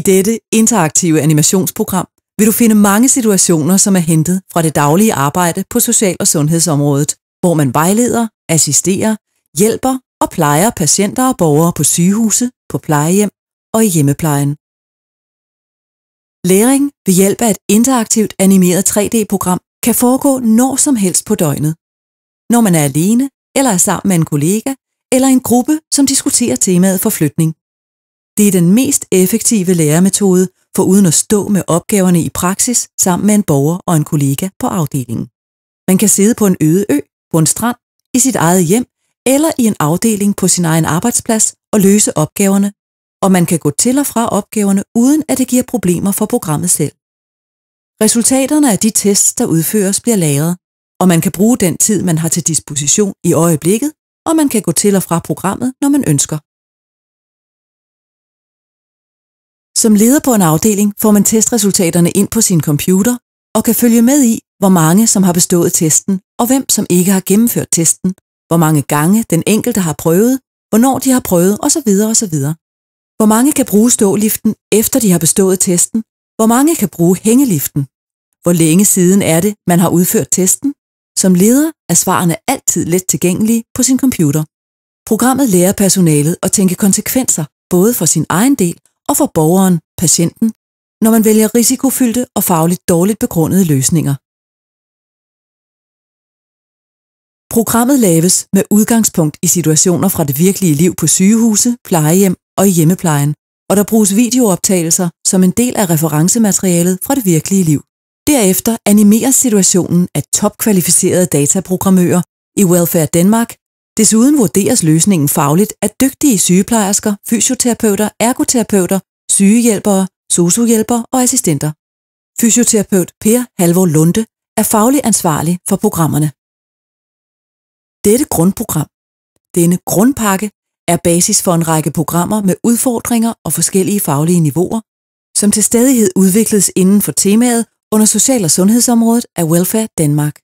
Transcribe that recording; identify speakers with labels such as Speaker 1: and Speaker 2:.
Speaker 1: I dette interaktive animationsprogram vil du finde mange situationer, som er hentet fra det daglige arbejde på social- og sundhedsområdet, hvor man vejleder, assisterer, hjælper og plejer patienter og borgere på sygehuse, på plejehjem og i hjemmeplejen. Læring ved hjælp af et interaktivt animeret 3D-program kan foregå når som helst på døgnet. Når man er alene, eller er sammen med en kollega, eller en gruppe, som diskuterer temaet for flytning. Det er den mest effektive lærermetode for uden at stå med opgaverne i praksis sammen med en borger og en kollega på afdelingen. Man kan sidde på en øde ø, på en strand, i sit eget hjem eller i en afdeling på sin egen arbejdsplads og løse opgaverne, og man kan gå til og fra opgaverne uden at det giver problemer for programmet selv. Resultaterne af de tests, der udføres, bliver lagret, og man kan bruge den tid, man har til disposition i øjeblikket, og man kan gå til og fra programmet, når man ønsker. Som leder på en afdeling får man testresultaterne ind på sin computer og kan følge med i, hvor mange som har bestået testen og hvem som ikke har gennemført testen, hvor mange gange den enkelte har prøvet, hvornår de har prøvet osv. osv. Hvor mange kan bruge ståliften, efter de har bestået testen, hvor mange kan bruge hængeliften, hvor længe siden er det, man har udført testen? Som leder er svarene altid let tilgængelige på sin computer. Programmet lærer personalet at tænke konsekvenser, både for sin egen del og for borgeren, patienten, når man vælger risikofyldte og fagligt dårligt begrundede løsninger. Programmet laves med udgangspunkt i situationer fra det virkelige liv på sygehuse, plejehjem og i hjemmeplejen, og der bruges videooptagelser som en del af referencematerialet fra det virkelige liv. Derefter animeres situationen af topkvalificerede dataprogrammører i Welfare Danmark Desuden vurderes løsningen fagligt af dygtige sygeplejersker, fysioterapeuter, ergoterapeuter, sygehjælpere, sociohjælpere og assistenter. Fysioterapeut Per Halvor Lunde er faglig ansvarlig for programmerne. Dette grundprogram, denne grundpakke, er basis for en række programmer med udfordringer og forskellige faglige niveauer, som til stadighed udvikles inden for temaet under social- og sundhedsområdet af Welfare Danmark.